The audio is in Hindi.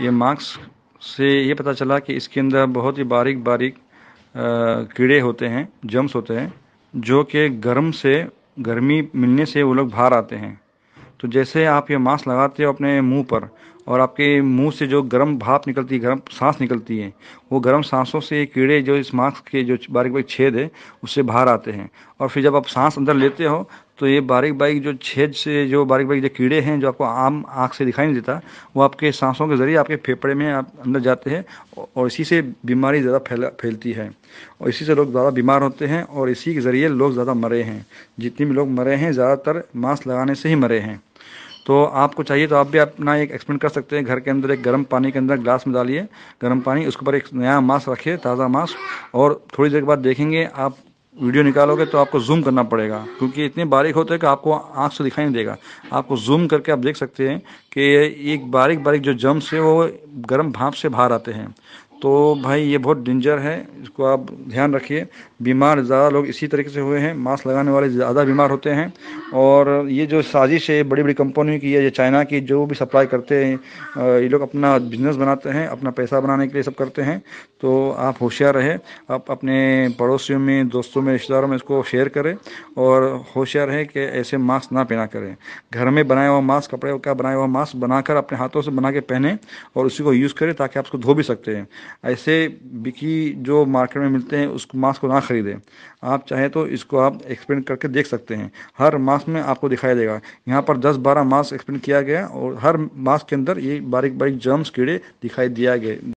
ये मार्क्स से ये पता चला कि इसके अंदर बहुत ही बारीक बारीक कीड़े होते हैं जम्स होते हैं जो कि गर्म से गर्मी मिलने से वो लोग बाहर आते हैं तो जैसे आप ये मास्क लगाते हो अपने मुंह पर और आपके मुंह से जो गर्म भाप निकलती है गर्म सांस निकलती है वो गर्म सांसों से कीड़े जो इस मास्क के जो बारीक बारीक छेद है उससे बाहर आते हैं और फिर जब आप सांस अंदर लेते हो तो ये बारीक बारीक जो छेद से जो बारीक बारीक जो कीड़े हैं जो आपको आम आँख से दिखाई नहीं देता वो आपके सांसों के ज़रिए आपके फेफड़े में आप अंदर जाते हैं और इसी से बीमारी ज़्यादा फैला फैलती है और इसी से लोग ज़्यादा बीमार होते हैं और इसी के ज़रिए लोग ज़्यादा मरे हैं जितने भी लोग मरे हैं ज़्यादातर मास्क लगाने से ही मरे हैं तो आपको चाहिए तो आप भी अपना एक एक्सपेरिमेंट कर सकते हैं घर के अंदर एक गर्म पानी के अंदर ग्लास में डालिए गर्म पानी उसके ऊपर एक नया मास्क रखिए ताज़ा मास्क और थोड़ी देर के बाद देखेंगे आप वीडियो निकालोगे तो आपको जूम करना पड़ेगा क्योंकि इतने बारीक होते हैं कि आपको आंख से दिखाई नहीं देगा आपको जूम करके आप देख सकते हैं कि एक बारीक बारीक जो जम्स है वो गर्म भाप से बाहर आते हैं तो भाई ये बहुत डेंजर है इसको आप ध्यान रखिए बीमार ज़्यादा लोग इसी तरीके से हुए हैं मास्क लगाने वाले ज़्यादा बीमार होते हैं और ये जो साजिश है बड़ी बड़ी कंपनी की है ये चाइना की जो भी सप्लाई करते हैं ये लोग अपना बिजनेस बनाते हैं अपना पैसा बनाने के लिए सब करते हैं तो आप होशियार रहें आप अपने पड़ोसियों में दोस्तों में रिश्तेदारों में इसको शेयर करें और होशियार है कि ऐसे मास्क ना पहना करें घर में बनाया हुआ मास्क कपड़े का बनाया हुआ मास्क बनाकर अपने हाथों से बना के पहने और उसी को यूज़ करें ताकि आप उसको धो भी सकते हैं ऐसे बिकी जो मार्केट में मिलते हैं उस मास्क को ना ख़रीदें आप चाहें तो इसको आप एक्सपेंड करके देख सकते हैं हर मास्क में आपको दिखाई देगा यहाँ पर 10-12 मास्क एक्सपेंड किया गया और हर मास्क के अंदर ये बारीक बारीक जर्म्स कीड़े दिखाई दिया गए